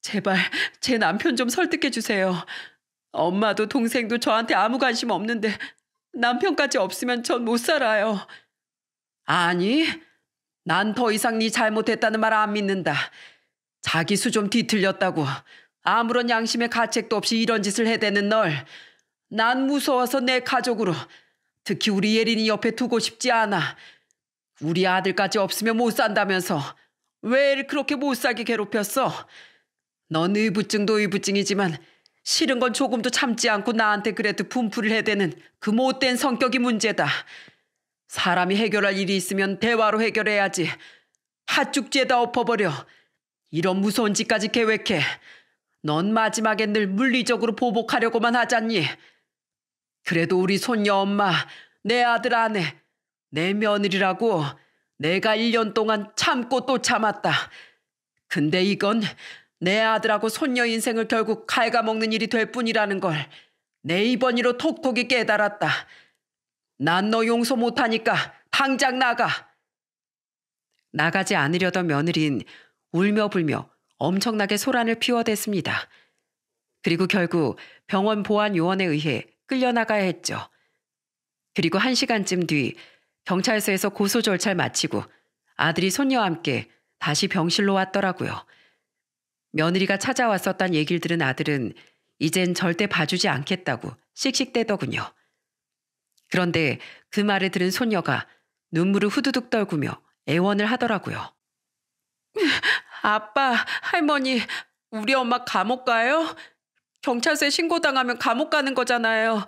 제발 제 남편 좀 설득해 주세요. 엄마도 동생도 저한테 아무 관심 없는데 남편까지 없으면 전 못 살아요. 아니, 난 더 이상 네 잘못했다는 말 안 믿는다. 자기 수 좀 뒤틀렸다고. 아무런 양심의 가책도 없이 이런 짓을 해대는 널난 무서워서 내 가족으로 특히 우리 예린이 옆에 두고 싶지 않아. 우리 아들까지 없으면 못 산다면서 왜 그렇게 못 살게 괴롭혔어? 넌 의부증도 의부증이지만 싫은 건 조금도 참지 않고 나한테 그래도 분풀을 해대는 그 못된 성격이 문제다. 사람이 해결할 일이 있으면 대화로 해결해야지. 팥죽지에다 엎어버려. 이런 무서운 짓까지 계획해. 넌 마지막엔 늘 물리적으로 보복하려고만 하잖니. 그래도 우리 손녀 엄마, 내 아들 아내, 내 며느리라고 내가 1년 동안 참고 또 참았다. 근데 이건 내 아들하고 손녀 인생을 결국 갉아먹는 일이 될 뿐이라는 걸 내이번이로 톡톡이 깨달았다. 난 너 용서 못하니까 당장 나가. 나가지 않으려던 며느린 울며 불며 엄청나게 소란을 피워댔습니다. 그리고 결국 병원 보안 요원에 의해 끌려나가야 했죠. 그리고 한 시간쯤 뒤 경찰서에서 고소 절차를 마치고 아들이 손녀와 함께 다시 병실로 왔더라고요. 며느리가 찾아왔었단 얘기를 들은 아들은 이젠 절대 봐주지 않겠다고 씩씩대더군요. 그런데 그 말을 들은 손녀가 눈물을 후두둑 떨구며 애원을 하더라고요. 아빠, 할머니, 우리 엄마 감옥 가요? 경찰서에 신고당하면 감옥 가는 거잖아요.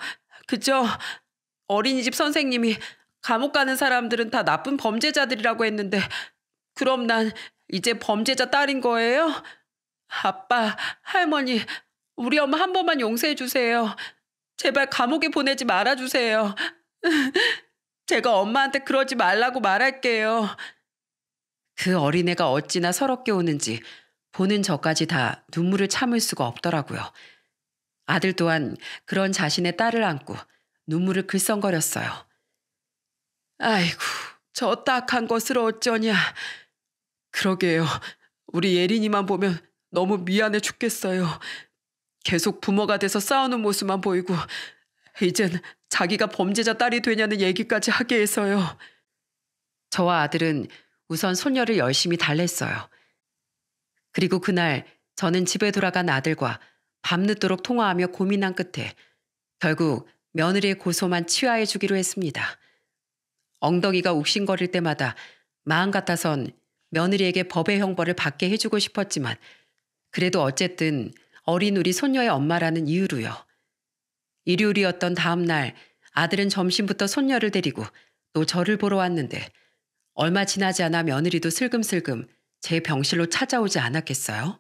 그죠? 어린이집 선생님이 감옥 가는 사람들은 다 나쁜 범죄자들이라고 했는데 그럼 난 이제 범죄자 딸인 거예요? 아빠, 할머니, 우리 엄마 한 번만 용서해 주세요. 제발 감옥에 보내지 말아 주세요. 제가 엄마한테 그러지 말라고 말할게요. 그 어린애가 어찌나 서럽게 우는지 보는 저까지 다 눈물을 참을 수가 없더라고요. 아들 또한 그런 자신의 딸을 안고 눈물을 글썽거렸어요. 아이고, 저 딱한 것을 어쩌냐. 그러게요. 우리 예린이만 보면 너무 미안해 죽겠어요. 계속 부모가 돼서 싸우는 모습만 보이고 이젠 자기가 범죄자 딸이 되냐는 얘기까지 하게 해서요. 저와 아들은 우선 손녀를 열심히 달랬어요. 그리고 그날 저는 집에 돌아간 아들과 밤늦도록 통화하며 고민한 끝에 결국 며느리의 고소만 치하해 주기로 했습니다. 엉덩이가 욱신거릴 때마다 마음 같아선 며느리에게 법의 형벌을 받게 해주고 싶었지만 그래도 어쨌든 어린 우리 손녀의 엄마라는 이유로요. 일요일이었던 다음 날 아들은 점심부터 손녀를 데리고 또 저를 보러 왔는데 얼마 지나지 않아 며느리도 슬금슬금 제 병실로 찾아오지 않았겠어요?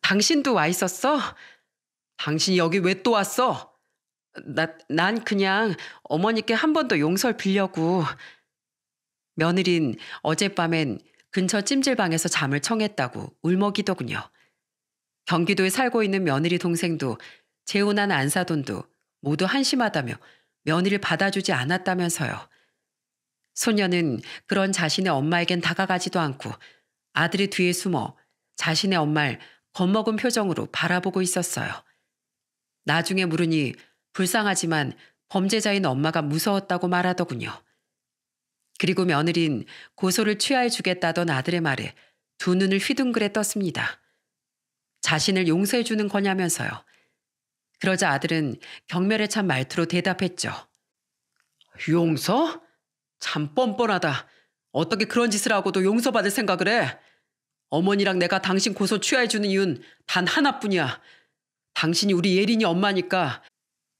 당신도 와 있었어? 당신이 여기 왜 또 왔어? 나, 난 그냥 어머니께 한 번 더 용서를 빌려고. 며느린 어젯밤엔 근처 찜질방에서 잠을 청했다고 울먹이더군요. 경기도에 살고 있는 며느리 동생도 재혼한 안사돈도 모두 한심하다며 며느리를 받아주지 않았다면서요. 소녀는 그런 자신의 엄마에겐 다가가지도 않고 아들의 뒤에 숨어 자신의 엄마를 겁먹은 표정으로 바라보고 있었어요. 나중에 물으니 불쌍하지만 범죄자인 엄마가 무서웠다고 말하더군요. 그리고 며느린 고소를 취하해 주겠다던 아들의 말에 두 눈을 휘둥그레 떴습니다. 자신을 용서해 주는 거냐면서요. 그러자 아들은 경멸에 찬 말투로 대답했죠. 용서? 참 뻔뻔하다. 어떻게 그런 짓을 하고도 용서받을 생각을 해? 어머니랑 내가 당신 고소 취하해주는 이유는 단 하나뿐이야. 당신이 우리 예린이 엄마니까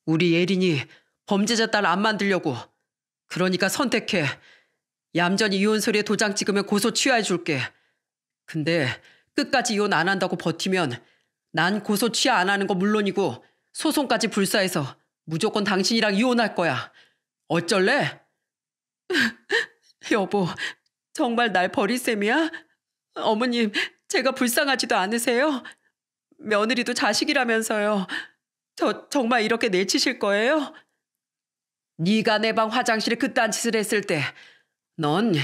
우리 예린이 범죄자 딸 안 만들려고. 그러니까 선택해. 얌전히 이혼 소리에 도장 찍으면 고소 취하해줄게. 근데 끝까지 이혼 안 한다고 버티면 난 고소 취하 안 하는 거 물론이고 소송까지 불사해서 무조건 당신이랑 이혼할 거야. 어쩔래? 여보, 정말 날 버릴 셈이야? 어머님, 제가 불쌍하지도 않으세요? 며느리도 자식이라면서요. 저 정말 이렇게 내치실 거예요? 네가 내 방 화장실에 그딴 짓을 했을 때 넌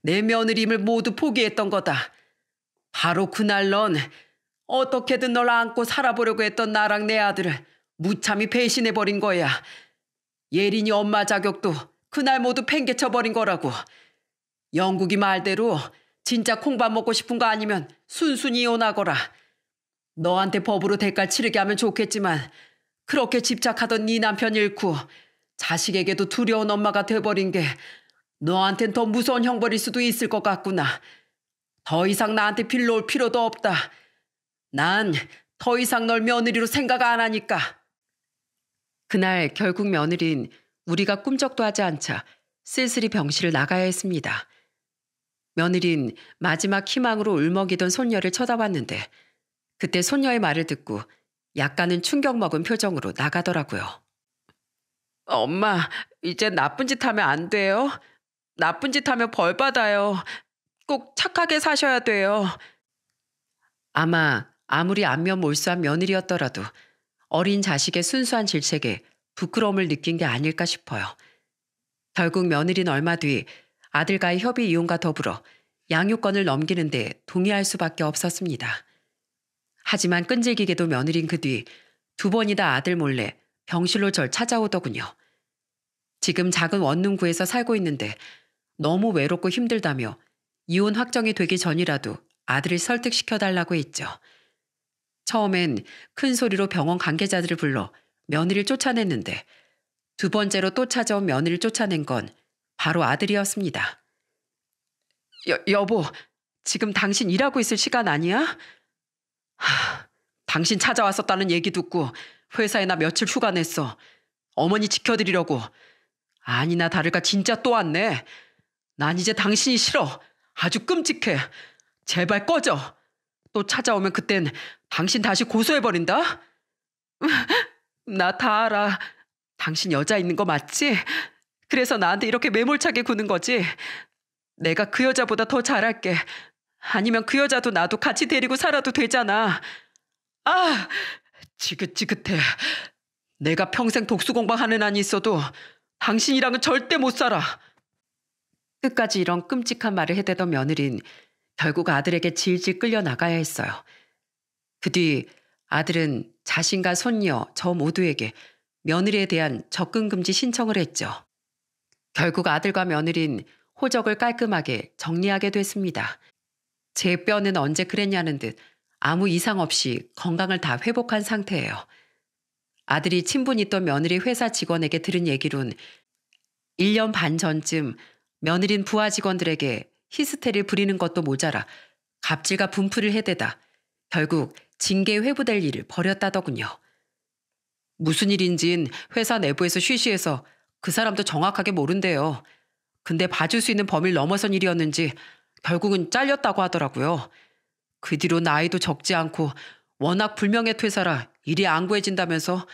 내 며느림을 모두 포기했던 거다. 바로 그날 넌 어떻게든 널 안고 살아보려고 했던 나랑 내 아들을 무참히 배신해버린 거야. 예린이 엄마 자격도 그날 모두 팽개쳐버린 거라고. 영국이 말대로 진짜 콩밥 먹고 싶은 거 아니면 순순히 이혼하거라. 너한테 법으로 대가를 치르게 하면 좋겠지만 그렇게 집착하던 네 남편 잃고 자식에게도 두려운 엄마가 돼버린 게 너한텐 더 무서운 형벌일 수도 있을 것 같구나. 더 이상 나한테 빌러 올 필요도 없다. 난 더 이상 널 며느리로 생각 안 하니까. 그날 결국 며느린 우리가 꿈쩍도 하지 않자 쓸쓸히 병실을 나가야 했습니다. 며느린 마지막 희망으로 울먹이던 손녀를 쳐다봤는데 그때 손녀의 말을 듣고 약간은 충격 먹은 표정으로 나가더라고요. 엄마, 이제 나쁜 짓 하면 안 돼요. 나쁜 짓 하면 벌 받아요. 꼭 착하게 사셔야 돼요. 아마 아무리 안면 몰수한 며느리였더라도 어린 자식의 순수한 질책에 부끄러움을 느낀 게 아닐까 싶어요. 결국 며느린 얼마 뒤 아들과의 협의 이혼과 더불어 양육권을 넘기는 데 동의할 수밖에 없었습니다. 하지만 끈질기게도 며느린 그 뒤 두 번이나 아들 몰래 병실로 절 찾아오더군요. 지금 작은 원룸구에서 살고 있는데 너무 외롭고 힘들다며 이혼 확정이 되기 전이라도 아들을 설득시켜달라고 했죠. 처음엔 큰 소리로 병원 관계자들을 불러 며느리를 쫓아냈는데 두 번째로 또 찾아온 며느리를 쫓아낸 건 바로 아들이었습니다. 여, 여보, 지금 당신 일하고 있을 시간 아니야? 하, 당신 찾아왔었다는 얘기 듣고 회사에 나 며칠 휴가 냈어. 어머니 지켜드리려고. 아니나 다를까 진짜 또 왔네. 난 이제 당신이 싫어. 아주 끔찍해. 제발 꺼져. 또 찾아오면 그땐 당신 다시 고소해버린다? 나 다 알아. 당신 여자 있는 거 맞지? 그래서 나한테 이렇게 매몰차게 구는 거지. 내가 그 여자보다 더 잘할게. 아니면 그 여자도 나도 같이 데리고 살아도 되잖아. 아, 지긋지긋해. 내가 평생 독수 공방하는 한이 있어도 당신이랑은 절대 못 살아. 끝까지 이런 끔찍한 말을 해대던 며느린 결국 아들에게 질질 끌려 나가야 했어요. 그 뒤 아들은 자신과 손녀 저 모두에게 며느리에 대한 접근 금지 신청을 했죠. 결국 아들과 며느린 호적을 깔끔하게 정리하게 됐습니다. 제 뼈는 언제 그랬냐는 듯 아무 이상 없이 건강을 다 회복한 상태예요. 아들이 친분 있던 며느리 회사 직원에게 들은 얘기론 1년 반 전쯤 며느린 부하 직원들에게 히스테리를 부리는 것도 모자라 갑질과 분풀을 해대다 결국 징계 회부될 일을 벌였다더군요. 무슨 일인진 회사 내부에서 쉬쉬해서 그 사람도 정확하게 모른대요. 근데 봐줄 수 있는 범위를 넘어선 일이었는지 결국은 잘렸다고 하더라고요. 그 뒤로 나이도 적지 않고 워낙 불명예 퇴사라 일이 안구해진다면서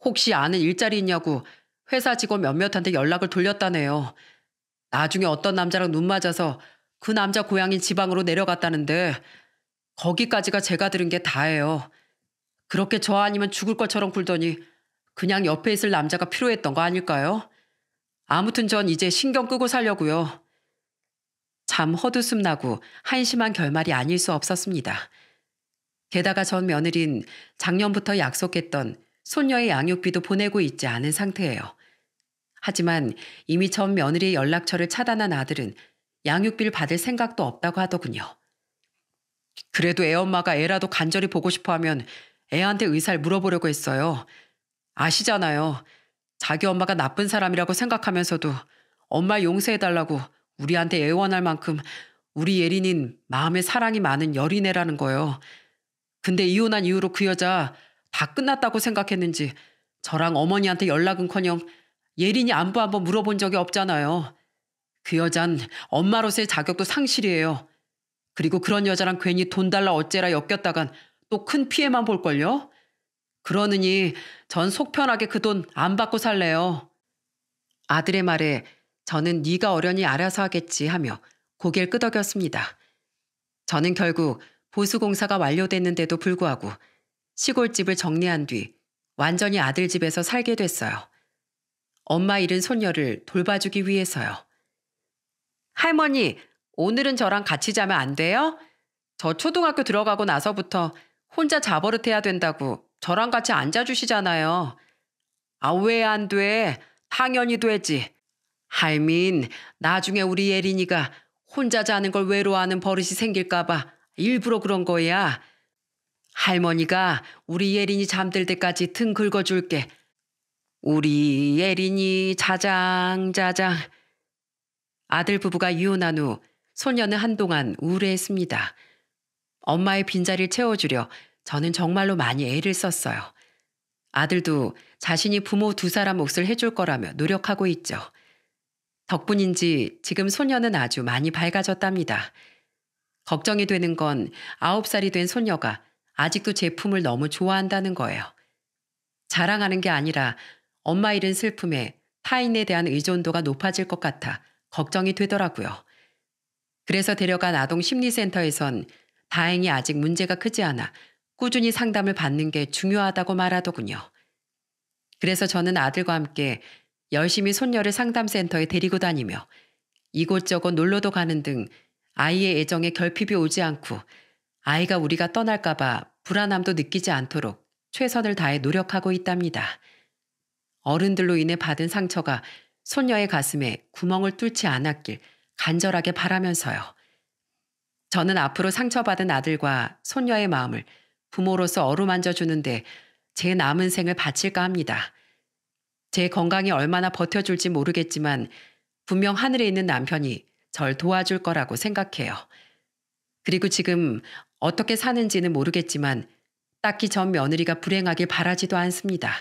혹시 아는 일자리 있냐고 회사 직원 몇몇한테 연락을 돌렸다네요. 나중에 어떤 남자랑 눈 맞아서 그 남자 고향인 지방으로 내려갔다는데 거기까지가 제가 들은 게 다예요. 그렇게 저 아니면 죽을 것처럼 굴더니 그냥 옆에 있을 남자가 필요했던 거 아닐까요? 아무튼 전 이제 신경 끄고 살려고요. 참 헛웃음 나고 한심한 결말이 아닐 수 없었습니다. 게다가 전 며느린 작년부터 약속했던 손녀의 양육비도 보내고 있지 않은 상태예요. 하지만 이미 전 며느리의 연락처를 차단한 아들은 양육비를 받을 생각도 없다고 하더군요. 그래도 애 엄마가 애라도 간절히 보고 싶어 하면 애한테 의사를 물어보려고 했어요. 아시잖아요. 자기 엄마가 나쁜 사람이라고 생각하면서도 엄마 용서해달라고 우리한테 애원할 만큼 우리 예린인 마음에 사랑이 많은 여린애라는 거예요. 근데 이혼한 이후로 그 여자 다 끝났다고 생각했는지 저랑 어머니한테 연락은커녕 예린이 안부 한번 물어본 적이 없잖아요. 그 여잔 엄마로서의 자격도 상실이에요. 그리고 그런 여자랑 괜히 돈 달라 어째라 엮였다간 또 큰 피해만 볼걸요? 그러느니 전 속편하게 그 돈 안 받고 살래요. 아들의 말에 저는 네가 어련히 알아서 하겠지 하며 고개를 끄덕였습니다. 저는 결국 보수공사가 완료됐는데도 불구하고 시골집을 정리한 뒤 완전히 아들 집에서 살게 됐어요. 엄마 잃은 손녀를 돌봐주기 위해서요. 할머니, 오늘은 저랑 같이 자면 안 돼요? 저 초등학교 들어가고 나서부터 혼자 자버릇해야 된다고 저랑 같이 앉아주시잖아요. 아, 왜 안 돼? 당연히 되지. 할민, 나중에 우리 예린이가 혼자 자는 걸 외로워하는 버릇이 생길까봐 일부러 그런 거야. 할머니가 우리 예린이 잠들 때까지 등 긁어줄게. 우리 예린이 자장자장. 아들 부부가 이혼한 후 소녀는 한동안 우울해했습니다. 엄마의 빈자리를 채워주려 저는 정말로 많이 애를 썼어요. 아들도 자신이 부모 두 사람 몫을 해줄 거라며 노력하고 있죠. 덕분인지 지금 소녀는 아주 많이 밝아졌답니다. 걱정이 되는 건 9살이 된 소녀가 아직도 제품을 너무 좋아한다는 거예요. 자랑하는 게 아니라 엄마 잃은 슬픔에 타인에 대한 의존도가 높아질 것 같아 걱정이 되더라고요. 그래서 데려간 아동심리센터에선 다행히 아직 문제가 크지 않아 꾸준히 상담을 받는 게 중요하다고 말하더군요. 그래서 저는 아들과 함께 열심히 손녀를 상담센터에 데리고 다니며 이곳저곳 놀러도 가는 등 아이의 애정에 결핍이 오지 않고 아이가 우리가 떠날까봐 불안함도 느끼지 않도록 최선을 다해 노력하고 있답니다. 어른들로 인해 받은 상처가 손녀의 가슴에 구멍을 뚫지 않았길 간절하게 바라면서요. 저는 앞으로 상처받은 아들과 손녀의 마음을 부모로서 어루만져 주는데 제 남은 생을 바칠까 합니다. 제 건강이 얼마나 버텨줄지 모르겠지만 분명 하늘에 있는 남편이 절 도와줄 거라고 생각해요. 그리고 지금 어떻게 사는지는 모르겠지만 딱히 전 며느리가 불행하길 바라지도 않습니다.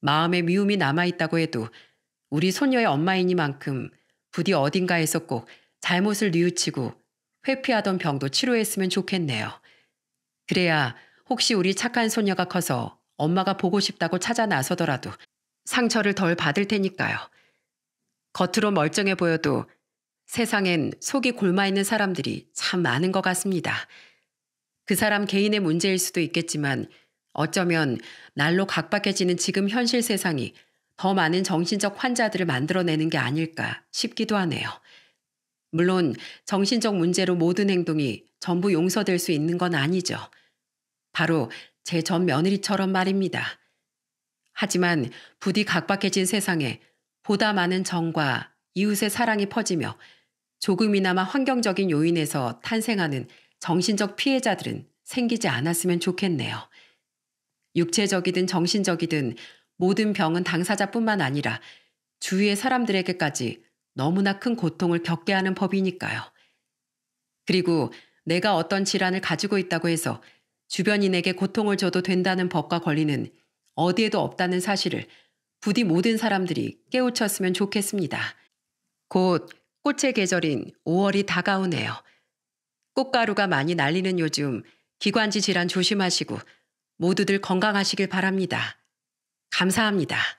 마음에 미움이 남아있다고 해도 우리 소녀의 엄마이니만큼 부디 어딘가에서 꼭 잘못을 뉘우치고 회피하던 병도 치료했으면 좋겠네요. 그래야 혹시 우리 착한 소녀가 커서 엄마가 보고 싶다고 찾아 나서더라도 상처를 덜 받을 테니까요. 겉으로 멀쩡해 보여도 세상엔 속이 골마 있는 사람들이 참 많은 것 같습니다. 그 사람 개인의 문제일 수도 있겠지만 어쩌면 날로 각박해지는 지금 현실 세상이 더 많은 정신적 환자들을 만들어내는 게 아닐까 싶기도 하네요. 물론 정신적 문제로 모든 행동이 전부 용서될 수 있는 건 아니죠. 바로 제 전 며느리처럼 말입니다. 하지만 부디 각박해진 세상에 보다 많은 정과 이웃의 사랑이 퍼지며 조금이나마 환경적인 요인에서 탄생하는 정신적 피해자들은 생기지 않았으면 좋겠네요. 육체적이든 정신적이든 모든 병은 당사자뿐만 아니라 주위의 사람들에게까지 너무나 큰 고통을 겪게 하는 법이니까요. 그리고 내가 어떤 질환을 가지고 있다고 해서 주변인에게 고통을 줘도 된다는 법과 권리는 어디에도 없다는 사실을 부디 모든 사람들이 깨우쳤으면 좋겠습니다. 곧 꽃의 계절인 5월이 다가오네요. 꽃가루가 많이 날리는 요즘 기관지 질환 조심하시고 모두들 건강하시길 바랍니다. 감사합니다.